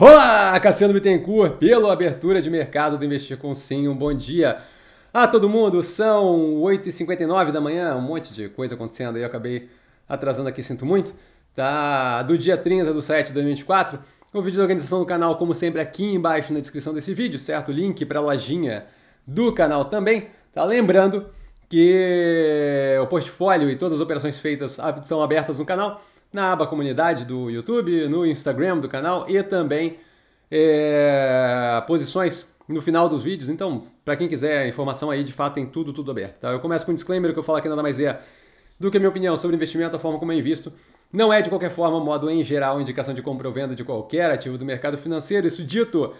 Olá, Cassiano Bittencourt, pela abertura de mercado do Investir com Sim. Um bom dia a todo mundo. São 8h59 da manhã, um monte de coisa acontecendo aí. Eu acabei atrasando aqui, sinto muito. Tá do dia 30 do 7 de 2024. O vídeo da organização do canal, como sempre, aqui embaixo na descrição desse vídeo, certo? Link para a lojinha do canal também. Tá lembrando que o portfólio e todas as operações feitas são abertas no canal na aba comunidade do YouTube, no Instagram do canal e também é, posições no final dos vídeos. Então, para quem quiser informação aí, de fato, tem tudo, tudo aberto. Tá? Eu começo com um disclaimer que eu falo aqui nada mais é do que a minha opinião sobre investimento, a forma como eu é invisto. Não é, de qualquer forma, modo em geral, indicação de compra ou venda de qualquer ativo do mercado financeiro. Isso dito,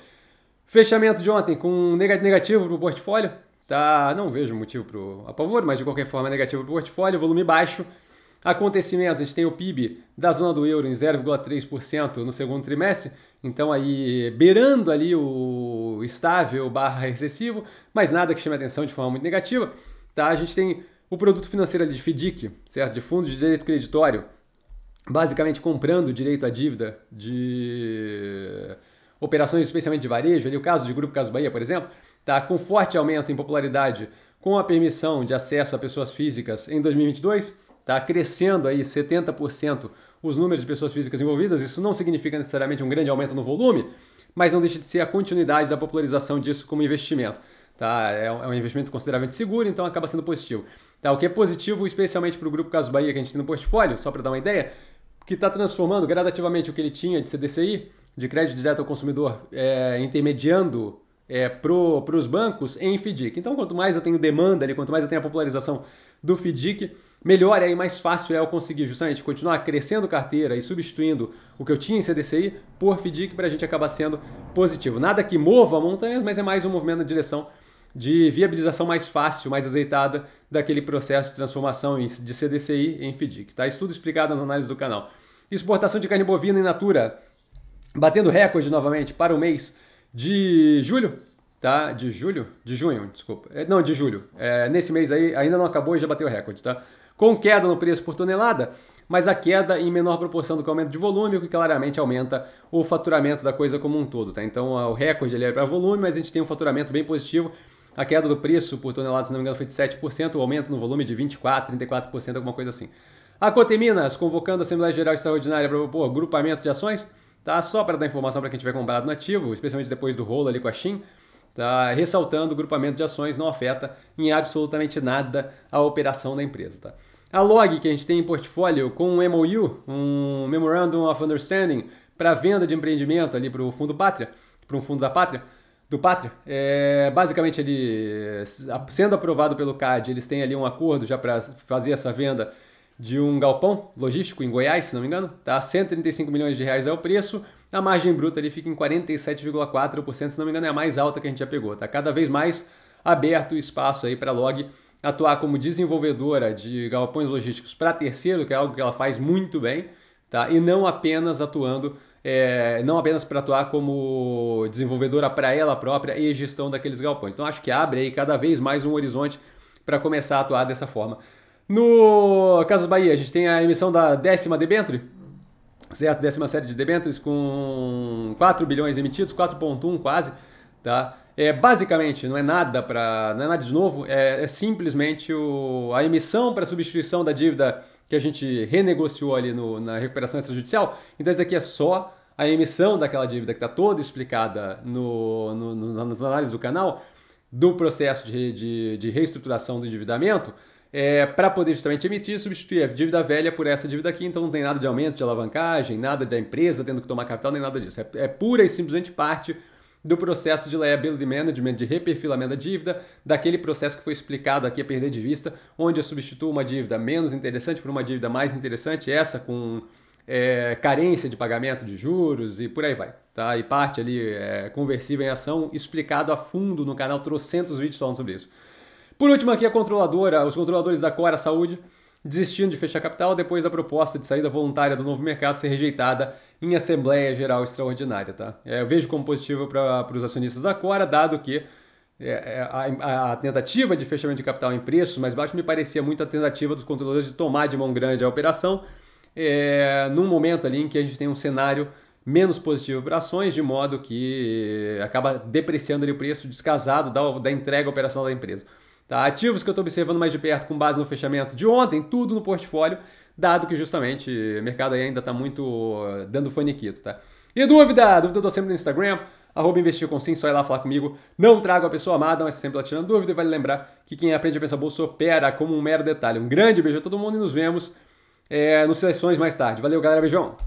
fechamento de ontem com negativo para o portfólio. Tá, não vejo motivo para o apavoro, mas de qualquer forma negativo para o portfólio, volume baixo. Acontecimentos, a gente tem o PIB da zona do euro em 0,3% no segundo trimestre, então aí beirando ali o estável barra recessivo, mas nada que chame atenção de forma muito negativa. Tá? A gente tem o produto financeiro ali de FDIC, certo? De fundo de direito creditório, basicamente comprando direito à dívida de operações especialmente de varejo, ali o caso de Grupo Caso Bahia, por exemplo, tá com forte aumento em popularidade com a permissão de acesso a pessoas físicas em 2022. Está crescendo aí 70% os números de pessoas físicas envolvidas. Isso não significa necessariamente um grande aumento no volume, mas não deixa de ser a continuidade da popularização disso como investimento. Tá? É um é investimento consideravelmente seguro, então acaba sendo positivo. Tá? O que é positivo, especialmente para o Grupo Caso Bahia, que a gente tem no portfólio, só para dar uma ideia, que está transformando gradativamente o que ele tinha de CDCI, de crédito direto ao consumidor, é, intermediando é, para os bancos em FDIC. Então, quanto mais eu tenho demanda ali, quanto mais eu tenho a popularização do FDIC, melhor é e mais fácil é eu conseguir justamente continuar crescendo carteira e substituindo o que eu tinha em CDCI por FDIC para a gente acabar sendo positivo. Nada que mova montanhas, mas é mais um movimento na direção de viabilização mais fácil, mais azeitada daquele processo de transformação de CDCI em FDIC. Tá? Isso tudo explicado na análise do canal. Exportação de carne bovina in natura batendo recorde novamente para o mês de julho, tá? De julho? De junho, desculpa. É, não, de julho. É, nesse mês aí ainda não acabou e já bateu o recorde, tá? Com queda no preço por tonelada, mas a queda em menor proporção do que o aumento de volume, o que claramente aumenta o faturamento da coisa como um todo, tá? Então o recorde ele é para volume, mas a gente tem um faturamento bem positivo. A queda do preço por tonelada, se não me engano, foi de 7%, o aumento no volume de 24%, 34%, alguma coisa assim. A Coteminas, convocando a Assembleia Geral Extraordinária para propor agrupamento de ações, Tá? Só para dar informação para quem tiver comprado nativo, especialmente depois do rolo ali com a Shin, tá? ressaltando o grupamento de ações não afeta em absolutamente nada a operação da empresa. Tá? A log que a gente tem em portfólio com um MOU, um Memorandum of Understanding, para venda de empreendimento ali para o Fundo Pátria, para um fundo da Pátria, do Pátria, é, basicamente ele, sendo aprovado pelo CAD, eles têm ali um acordo já para fazer essa venda de um galpão logístico em Goiás, se não me engano, tá? 135 milhões de reais é o preço. A margem bruta ali fica em 47,4%, se não me engano, é a mais alta que a gente já pegou, tá? Cada vez mais aberto o espaço aí para a Log atuar como desenvolvedora de galpões logísticos para terceiro, que é algo que ela faz muito bem, tá? E não apenas atuando é, não apenas para atuar como desenvolvedora para ela própria e gestão daqueles galpões. Então acho que abre aí cada vez mais um horizonte para começar a atuar dessa forma. No caso do Bahia, a gente tem a emissão da décima debenture, certo? Décima série de debentures com 4 bilhões emitidos, 4.1 quase, tá? É, basicamente, não é nada para, não é nada de novo, é, é simplesmente o, a emissão para substituição da dívida que a gente renegociou ali no, na recuperação extrajudicial. Então isso aqui é só a emissão daquela dívida que está toda explicada no, no, nas análises do canal do processo de, de, de reestruturação do endividamento é, para poder justamente emitir, substituir a dívida velha por essa dívida aqui. Então não tem nada de aumento de alavancagem, nada da empresa tendo que tomar capital, nem nada disso. É, é pura e simplesmente parte do processo de liability management, de reperfilamento da dívida, daquele processo que foi explicado aqui a perder de vista, onde eu substituo uma dívida menos interessante por uma dívida mais interessante, essa com é, carência de pagamento de juros e por aí vai. Tá? E parte ali é, conversível em ação, explicado a fundo no canal, trouxe trocentos vídeos falando sobre isso. Por último, aqui a controladora, os controladores da Cora Saúde desistindo de fechar capital depois da proposta de saída voluntária do novo mercado ser rejeitada em Assembleia Geral Extraordinária. Tá? É, eu vejo como positivo para os acionistas da Cora, dado que é, é, a, a, a, tentativa de fechamento de capital em preços mais baixos me parecia muito a tentativa dos controladores de tomar de mão grande a operação, é, num momento ali em que a gente tem um cenário menos positivo para ações, de modo que acaba depreciando ali o preço descasado da, da entrega operacional da empresa. Tá? Ativos que eu estou observando mais de perto com base no fechamento de ontem, tudo no portfólio, dado que justamente o mercado ainda está muito eh, dando faniquito. Tá? E dúvida? Dúvida eu dou sempre no Instagram, arroba investir com sim, só ir lá falar comigo. Não trago a pessoa amada, mas sempre lá tirando dúvida. E vale lembrar que quem aprende a pensar bolsa opera como um mero detalhe. Um grande beijo a todo mundo e nos vemos é, nos seleções mais tarde. Valeu, galera. Beijão!